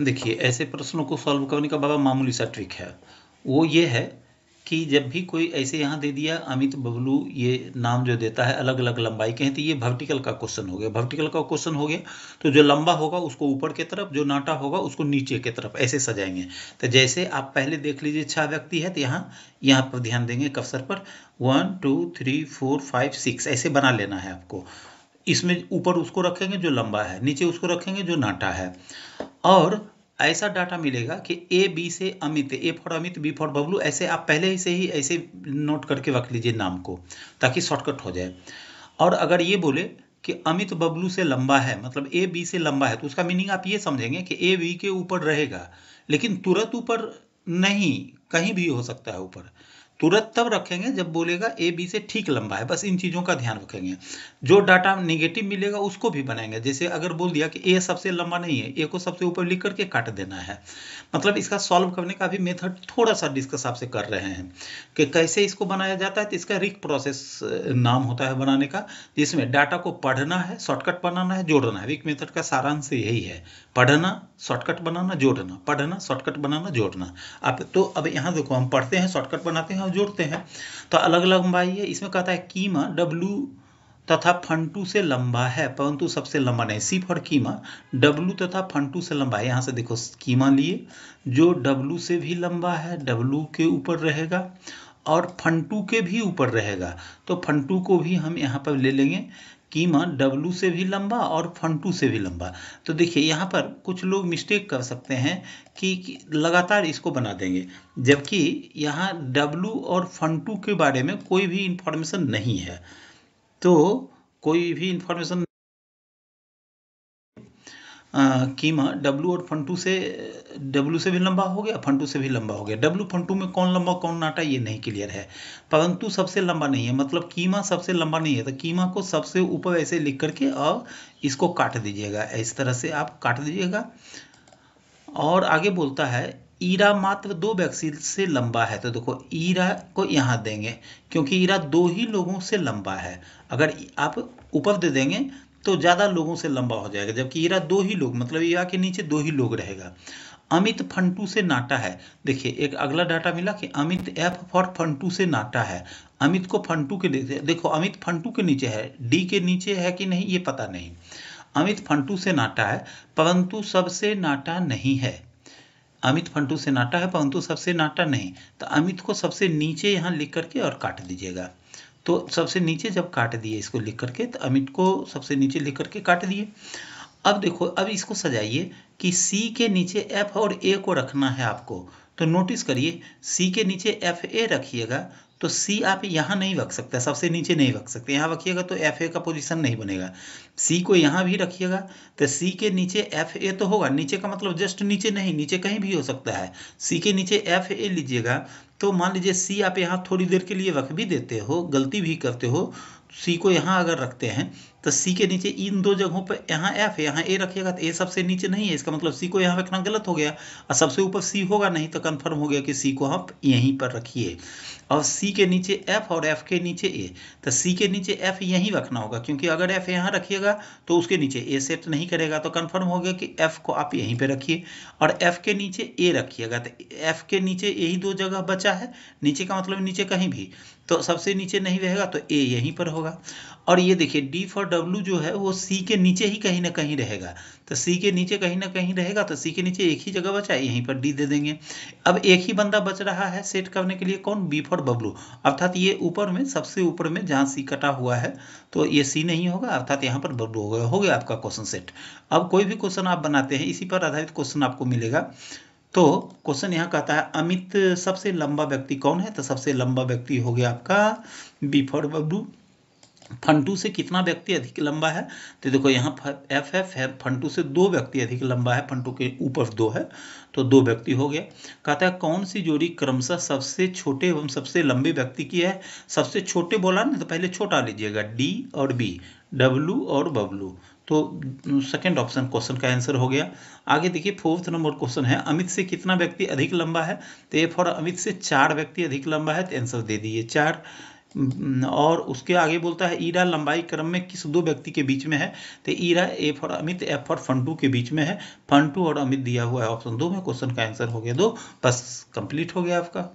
देखिए ऐसे प्रश्नों को सॉल्व करने का बाबा मामूली सा ट्रिक है वो ये है कि जब भी कोई ऐसे यहाँ दे दिया अमित बबलू ये नाम जो देता है अलग अलग लंबाई के हैं तो ये वर्टिकल का क्वेश्चन हो गया वर्टिकल का क्वेश्चन हो गया तो जो लंबा होगा उसको ऊपर की तरफ जो नाटा होगा उसको नीचे की तरफ ऐसे सजाएंगे तो जैसे आप पहले देख लीजिए छह व्यक्ति है तो यहाँ यहाँ पर ध्यान देंगे कवसर पर one two three four five six ऐसे बना लेना है आपको इसमें ऊपर उसको रखेंगे जो लंबा है नीचे उसको रखेंगे जो नाटा है और ऐसा डाटा मिलेगा कि ए बी से Amit A for Amit B for Bablu ऐसे आप पहले से ही ऐसे नोट करके रख लीजिए नाम को ताकि शॉर्टकट हो जाए और अगर ये बोले कि अमित बबलू से लंबा है मतलब ए बी से लंबा है तो उसका मीनिंग आप ये समझेंगे कि ए बी के ऊपर रहेगा लेकिन तुरंत ऊपर नहीं कहीं भी हो सकता है ऊपर तुरंत तब रखेंगे जब बोलेगा ए बी से ठीक लंबा है बस इन चीज़ों का ध्यान रखेंगे जो डाटा निगेटिव मिलेगा उसको भी बनाएंगे जैसे अगर बोल दिया कि ए सबसे लंबा नहीं है ए को सबसे ऊपर लिख करके काट देना है मतलब इसका सॉल्व करने का भी मेथड थोड़ा सा डिस्कस आपसे कर रहे हैं कि कैसे इसको बनाया जाता है तो इसका रिक प्रोसेस नाम होता है बनाने का जिसमें डाटा को पढ़ना है शॉर्टकट बनाना है जोड़ना है रिक मेथड का सारांश यही है पढ़ना शॉर्टकट बनाना जोड़ना पढ़ना शॉर्टकट बनाना जोड़ना आप तो अब यहाँ देखो हम पढ़ते हैं शॉर्टकट बनाते हैं जोड़ते हैं तो अलग लंबाई है इसमें कहता है कीमा डब्लू तथा फंटू से लंबा है परंतु सबसे लंबा नहीं सी फॉर कीमा डब्लू तथा फंटू से लंबा है यहाँ से देखो कीमा लिए जो डब्लू से भी लंबा है डब्लू के ऊपर रहेगा और फंटू के भी ऊपर रहेगा तो फंटू को भी हम यहाँ पर ले लेंगे कीमा डब्लू से भी लंबा और फंटू से भी लंबा तो देखिए यहाँ पर कुछ लोग मिस्टेक कर सकते हैं कि, लगातार इसको बना देंगे जबकि यहाँ डब्लू और फंटू के बारे में कोई भी इंफॉर्मेशन नहीं है तो कोई भी इंफॉर्मेशन कीमा डब्लू और फंटू से डब्लू से भी लंबा हो गया फंटू से भी लंबा हो गया डब्लू फंटू में कौन लंबा कौन नाटा ये नहीं क्लियर है परंतु सबसे लंबा नहीं है मतलब कीमा सबसे लंबा नहीं है तो कीमा को सबसे ऊपर ऐसे लिख करके और इसको काट दीजिएगा इस तरह से आप काट दीजिएगा और आगे बोलता है ईरा मात्र दो वैक्सीन से लंबा है तो देखो ईरा को यहाँ देंगे क्योंकि ईरा दो ही लोगों से लंबा है अगर आप ऊपर दे देंगे तो ज़्यादा लोगों से लंबा हो जाएगा जबकि इरा दो ही लोग मतलब इरा के नीचे दो ही लोग रहेगा अमित फंटू से नाटा है देखिए एक अगला डाटा मिला कि अमित एफ फॉर फंटू से नाटा है अमित को फंटू के देखो अमित फंटू के नीचे है डी के नीचे है कि नहीं ये पता नहीं अमित फंटू से नाटा है परंतु सबसे नाटा नहीं है अमित फंटू से नाटा है परंतु सबसे नाटा नहीं तो अमित को सबसे नीचे यहाँ लिख करके और काट दीजिएगा तो सबसे नीचे जब काट दिए इसको लिख करके तो अमिट को सबसे नीचे लिख करके काट दिए अब देखो अब इसको सजाइए कि सी के नीचे एफ और ए को रखना है आपको तो नोटिस करिए सी के नीचे एफ ए रखिएगा तो सी आप यहाँ नहीं रख सकते सबसे नीचे नहीं रख सकते यहाँ रखिएगा तो एफ ए का पोजीशन नहीं बनेगा सी को यहाँ भी रखिएगा तो सी के नीचे एफ ए तो होगा नीचे का मतलब जस्ट नीचे नहीं नीचे कहीं भी हो सकता है सी के नीचे एफ ए लीजिएगा तो मान लीजिए सी आप यहाँ थोड़ी देर के लिए रख भी देते हो गलती भी करते हो सी को यहाँ अगर रखते हैं तो सी के नीचे इन दो जगहों पर यहाँ एफ यहाँ ए रखिएगा तो ए सबसे नीचे नहीं है इसका मतलब सी को यहाँ रखना गलत हो गया और सबसे ऊपर सी होगा नहीं तो कन्फर्म हो गया कि सी को आप यहीं पर रखिए और सी के नीचे एफ और एफ के नीचे ए तो सी के नीचे एफ यहीं रखना होगा क्योंकि अगर एफ यहाँ रखिएगा तो उसके नीचे ए सेट नहीं करेगा तो कन्फर्म हो गया कि एफ को आप यहीं पर रखिए और एफ के नीचे ए रखिएगा तो एफ के नीचे यही दो जगह बचा है नीचे का मतलब नीचे कहीं भी तो सबसे नीचे नहीं रहेगा तो ए यहीं पर होगा और ये देखिए डी फॉर डब्ल्यू जो है वो सी के नीचे ही कहीं ना कहीं रहेगा तो सी के नीचे कहीं ना कहीं रहेगा तो सी के नीचे एक ही जगह बचा यहीं पर डी दे देंगे अब एक ही बंदा बच रहा है सेट करने के लिए कौन बी फॉर बब्लू अर्थात ये ऊपर में सबसे ऊपर में जहाँ सी कटा हुआ है तो ये सी नहीं होगा अर्थात यहाँ पर बब्लू हो गया हो गया आपका क्वेश्चन सेट अब कोई भी क्वेश्चन आप बनाते हैं इसी पर आधारित क्वेश्चन आपको मिलेगा तो क्वेश्चन यहाँ कहता है अमित सबसे लंबा व्यक्ति कौन है तो सबसे लंबा व्यक्ति हो गया आपका बी फॉर बब्लू फंटू से कितना व्यक्ति अधिक लंबा है तो देखो यहाँ एफ एफ है फंटू से दो व्यक्ति अधिक लंबा है फंटू के ऊपर दो है तो दो व्यक्ति हो गया कहता है कौन सी जोड़ी क्रमशः सबसे छोटे एवं सबसे लंबे व्यक्ति की है सबसे छोटे बोला ना तो पहले छोटा लीजिएगा डी और बी डब्लू और बब्लू तो सेकंड ऑप्शन क्वेश्चन का आंसर हो गया आगे देखिए फोर्थ नंबर क्वेश्चन है अमित से कितना व्यक्ति अधिक लंबा है तो ए फॉर अमित से चार व्यक्ति अधिक लंबा है तो आंसर दे दिए चार और उसके आगे बोलता है ईरा लंबाई क्रम में किस दो व्यक्ति के बीच में है तो Ira A for Amit F for Funtu के बीच में है फंटू और अमित दिया हुआ है ऑप्शन दो में क्वेश्चन का आंसर हो गया दो बस कंप्लीट हो गया आपका